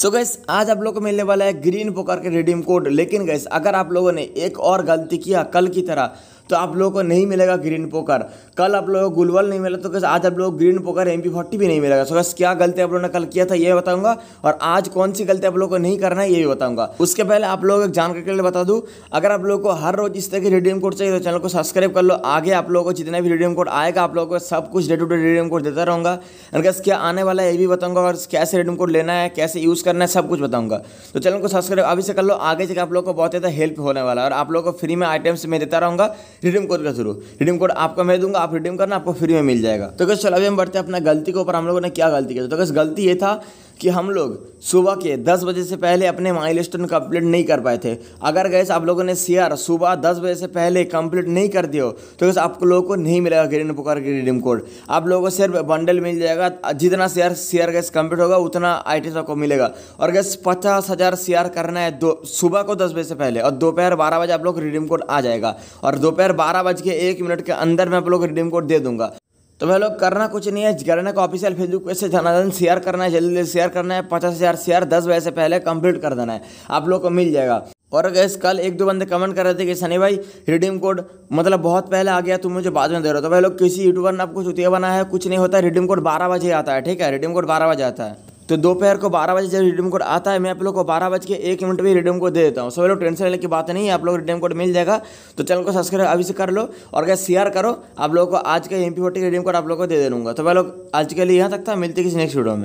सो so gas आज आप लोग को मिलने वाला है ग्रीन पोकर के रिडीम कोड लेकिन गैस अगर आप लोगों ने एक और गलती किया कल की तरह तो आप लोगों को नहीं मिलेगा ग्रीन पोकर कल आप लोगों को गुलवल नहीं मिला तो कैसे आज आप लोगों को ग्रीन पोकर एम फोर्टी भी नहीं मिलेगा सो कैसे क्या गलती आप लोगों ने कल किया था ये बताऊंगा और आज कौन सी गलती आप लोग को नहीं करना है ये भी बताऊंगा उसके पहले आप लोगों को जानकारी के लिए बता दूँ अगर आप लोग को हर रोज इस तरह की रिडीम कोड चाहिए तो चैनल को सब्सक्राइब कर लो आगे आप लोगों को जितना भी रिडीम कोड आएगा आप लोगों को सब कुछ day to day redeem code देता रहूँगा एंड क्या आने वाला है ये भी बताऊँगा और कैसे रिडीम कोड लेना है कैसे यूज़ करना है सब कुछ बताऊँगा तो चैनल को सब्सक्राइब अभी से कर लो आगे से आप लोग को बहुत ज़्यादा हेल्प होने वाला है और आप लोग को फ्री में आइटम्स मैं देता रहूँगा रिडीम कोड के थ्रू रिडीम कोड आपका मैं दूंगा आप रिडीम करना आपको फ्री में मिल जाएगा तो कैसे चलो अभी हम बढ़ते हैं अपना गलती के ऊपर हम लोगों ने क्या गलती की तो कैसे गलती ये था कि हम लोग सुबह के 10 बजे से पहले अपने माइल स्टोन कंप्लीट नहीं कर पाए थे अगर गए आप लोगों ने शेयर सुबह 10 बजे से पहले कंप्लीट नहीं कर दिया हो तो कैसे आप लोगों को नहीं मिलेगा ग्रीन पुकार की रिडीम कोड आप लोगों को सिर्फ बंडल मिल जाएगा जितना शेयर शेयर गैस कंप्लीट होगा उतना टी आपको मिलेगा और गैस पचास हज़ार शेयर करना है दो सुबह को दस बजे से पहले और दोपहर बारह बजे आप लोग रिडीम कोड आ जाएगा और दोपहर अंदर बारह बज के एक मिनट के अंदर मैं आप लोग रिडीम कोड दे दूंगा तो भाई लोग करना कुछ नहीं है करना का ऑफिशियल फेसबुक पेज से जनादन शेयर करना है जल्दी जल्दी शेयर करना है पचास हज़ार शेयर दस बजे से पहले कंप्लीट कर देना है आप लोग को मिल जाएगा और अगर कल एक दो बंदे कमेंट कर रहे थे कि सनी भाई रिडीम कोड मतलब बहुत पहले आ गया तुम मुझे बाद में दे रहे हो तो भाई लोग किसी यूट्यूबर ने आपको चुतिया बनाया है कुछ नहीं होता रिडीम कोड बारह बजे आता है ठीक है रिडीम कोड बारह बजे आता है तो दोपहर को बारह बजे जब रिडीम कोड आता है मैं आप लोग को बारह बज के एक मिनट में रिडीम कोड दे देता हूँ सभी लोग टेंशन लेने की बात नहीं है आप लोग रिडीम कोड मिल जाएगा तो चैनल को सब्सक्राइब अभी से कर लो और क्या शेयर करो आप लोगों को आज का M P forty redeem code आप लोग को दे दूँगा तो मैं लोग आज के लिए यहाँ तक था मिलते किसी नेक्स्ट वीडियो में